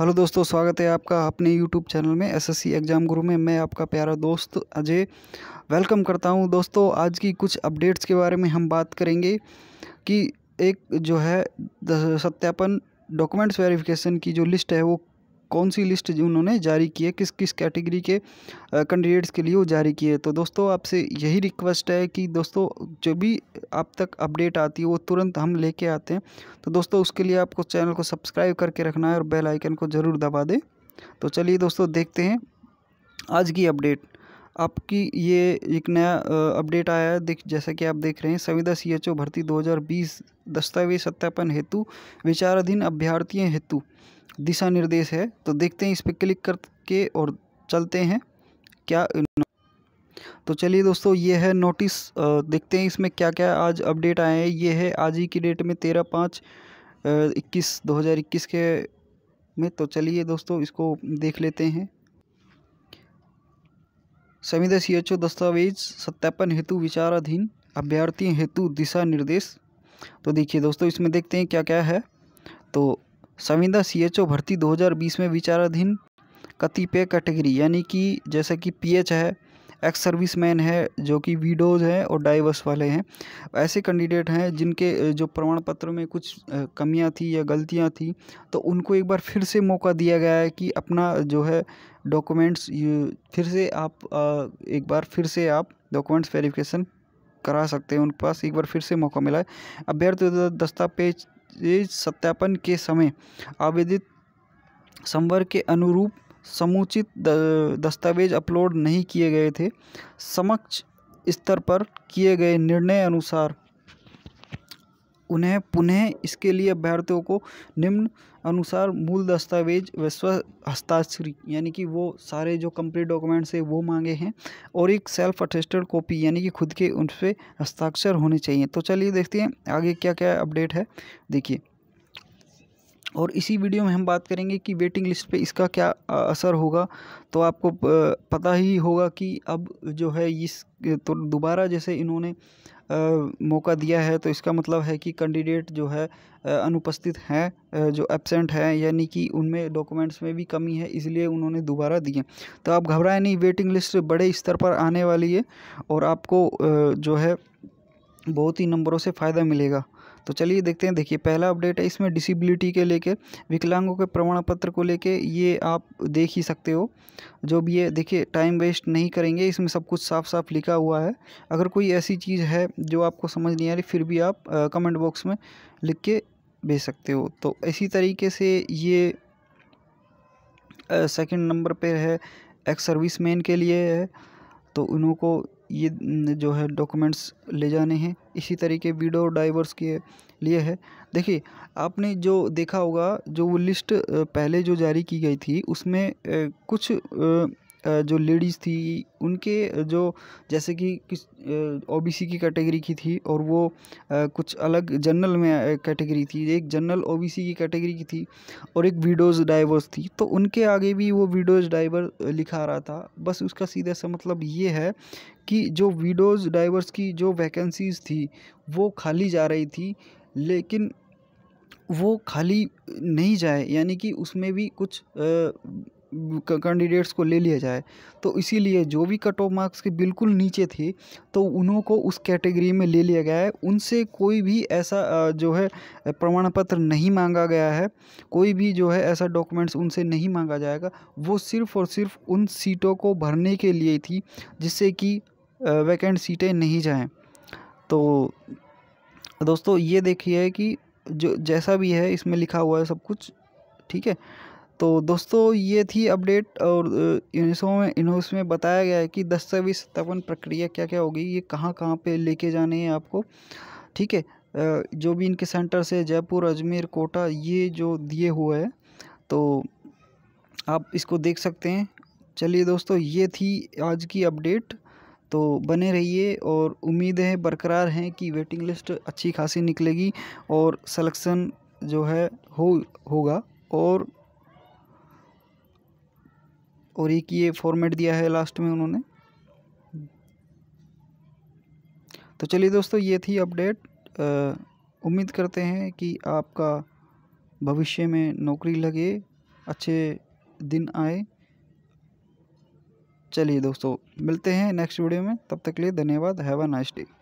hello दोस्तों स्वागत है आपका अपने यूट्यूब चैनल में एसएससी एग्ज़ाम गुरु में मैं आपका प्यारा दोस्त अजय वेलकम करता हूं दोस्तों आज की कुछ अपडेट्स के बारे में हम बात करेंगे कि एक जो है सत्यापन डॉक्यूमेंट्स वेरिफिकेशन की जो लिस्ट है वो कौन सी लिस्ट उन्होंने जारी की है किस किस कैटेगरी के कैंडिडेट्स के लिए वो जारी किए तो दोस्तों आपसे यही रिक्वेस्ट है कि दोस्तों जो भी आप तक अपडेट आती है वो तुरंत हम लेके आते हैं तो दोस्तों उसके लिए आपको चैनल को सब्सक्राइब करके रखना है और बेल आइकन को ज़रूर दबा दें तो चलिए दोस्तों देखते हैं आज की अपडेट आपकी ये एक नया अपडेट आया है देख जैसा कि आप देख रहे हैं संविदा सी एच ओ भर्ती 2020 दस्तावेज सत्यापन हेतु विचाराधीन अभ्यर्थियों हेतु दिशा निर्देश है तो देखते हैं इस पर क्लिक करके और चलते हैं क्या तो चलिए दोस्तों ये है नोटिस देखते हैं इसमें क्या क्या आज अपडेट आए हैं ये है आज ही की डेट में तेरह पाँच इक्कीस दो हज़ार इक्कीस के में तो चलिए दोस्तों इसको देख लेते हैं संविदा सी एच ओ दस्तावेज सत्यापन हेतु विचाराधीन अभ्यर्थी हेतु दिशा निर्देश तो देखिए दोस्तों इसमें देखते हैं क्या क्या है तो संविदा सीएचओ भर्ती 2020 में विचाराधीन कतिपय कैटेगरी यानी कि जैसे कि पीएच है एक्स सर्विस मैन है जो कि वीडोज हैं और डाइवर्स वाले हैं ऐसे कैंडिडेट हैं जिनके जो प्रमाण पत्र में कुछ कमियां थी या गलतियां थी तो उनको एक बार फिर से मौका दिया गया है कि अपना जो है डॉक्यूमेंट्स फिर से आप एक बार फिर से आप डॉक्यूमेंट्स वेरिफिकेशन करा सकते हैं उनके पास एक बार फिर से मौका मिला है अभ्यर्थी दस्तावेज दस्तावेज सत्यापन के समय आवेदित संवर के अनुरूप समुचित दस्तावेज अपलोड नहीं किए गए थे समक्ष स्तर पर किए गए निर्णय अनुसार उन्हें पुनः इसके लिए अभ्यर्थियों को निम्न अनुसार मूल दस्तावेज विश्व हस्ताक्षरी यानी कि वो सारे जो कंप्लीट डॉक्यूमेंट्स है वो मांगे हैं और एक सेल्फ अटेस्टेड कॉपी यानी कि खुद के उन पर हस्ताक्षर होने चाहिए तो चलिए देखते हैं आगे क्या क्या अपडेट है देखिए और इसी वीडियो में हम बात करेंगे कि वेटिंग लिस्ट पे इसका क्या असर होगा तो आपको पता ही होगा कि अब जो है इस तो दोबारा जैसे इन्होंने मौका दिया है तो इसका मतलब है कि कैंडिडेट जो है अनुपस्थित हैं जो एबसेंट हैं यानी कि उनमें डॉक्यूमेंट्स में भी कमी है इसलिए उन्होंने दोबारा दिए तो आप घबराएं नहीं वेटिंग लिस्ट बड़े स्तर पर आने वाली है और आपको जो है बहुत ही नंबरों से फ़ायदा मिलेगा तो चलिए देखते हैं देखिए पहला अपडेट है इसमें डिसेबिलिटी के लेके विकलांगों के प्रमाण पत्र को लेके ये आप देख ही सकते हो जो भी ये देखिए टाइम वेस्ट नहीं करेंगे इसमें सब कुछ साफ साफ लिखा हुआ है अगर कोई ऐसी चीज़ है जो आपको समझ नहीं आ रही फिर भी आप कमेंट बॉक्स में लिख के भेज सकते हो तो इसी तरीके से ये सेकेंड नंबर पर है एक्स सर्विस मैन के लिए है तो इन्हों को ये जो है डॉक्यूमेंट्स ले जाने हैं इसी तरीके वीडो डाइवर्स के लिए है देखिए आपने जो देखा होगा जो वो लिस्ट पहले जो जारी की गई थी उसमें कुछ जो लेडीज़ थी उनके जो जैसे कि किस ओ बी सी की कैटेगरी की थी और वो कुछ अलग जनरल में कैटेगरी थी एक जनरल ओ बी सी की कैटेगरी की थी और एक वीडोज़ डाइवर्स थी तो उनके आगे भी वो वीडोज़ डाइवर लिखा रहा था बस उसका सीधा सा मतलब ये है कि जो वीडोज़ डाइवर्स की जो वैकेंसीज़ थी वो खाली जा रही थी लेकिन वो खाली नहीं जाए यानी कि उसमें भी कुछ आ, कैंडिडेट्स को ले लिया जाए तो इसीलिए जो भी कट ऑफ मार्क्स के बिल्कुल नीचे थे तो उन्हों को उस कैटेगरी में ले लिया गया है उनसे कोई भी ऐसा जो है प्रमाण पत्र नहीं मांगा गया है कोई भी जो है ऐसा डॉक्यूमेंट्स उनसे नहीं मांगा जाएगा वो सिर्फ़ और सिर्फ उन सीटों को भरने के लिए थी जिससे कि वैकेंट सीटें नहीं जाएँ तो दोस्तों ये देखिए कि जो जैसा भी है इसमें लिखा हुआ है सब कुछ ठीक है तो दोस्तों ये थी अपडेट और में इन्हों में बताया गया है कि दस्तावेज सत्यापन प्रक्रिया क्या क्या होगी ये कहाँ कहाँ पे लेके जाने हैं आपको ठीक है जो भी इनके सेंटर से जयपुर अजमेर कोटा ये जो दिए हुए हैं तो आप इसको देख सकते हैं चलिए दोस्तों ये थी आज की अपडेट तो बने रहिए और उम्मीद है बरकरार हैं कि वेटिंग लिस्ट अच्छी खासी निकलेगी और सलेक्शन जो है हो होगा और और एक ये फॉर्मेट दिया है लास्ट में उन्होंने तो चलिए दोस्तों ये थी अपडेट उम्मीद करते हैं कि आपका भविष्य में नौकरी लगे अच्छे दिन आए चलिए दोस्तों मिलते हैं नेक्स्ट वीडियो में तब तक के लिए धन्यवाद हैव अ नाइस डे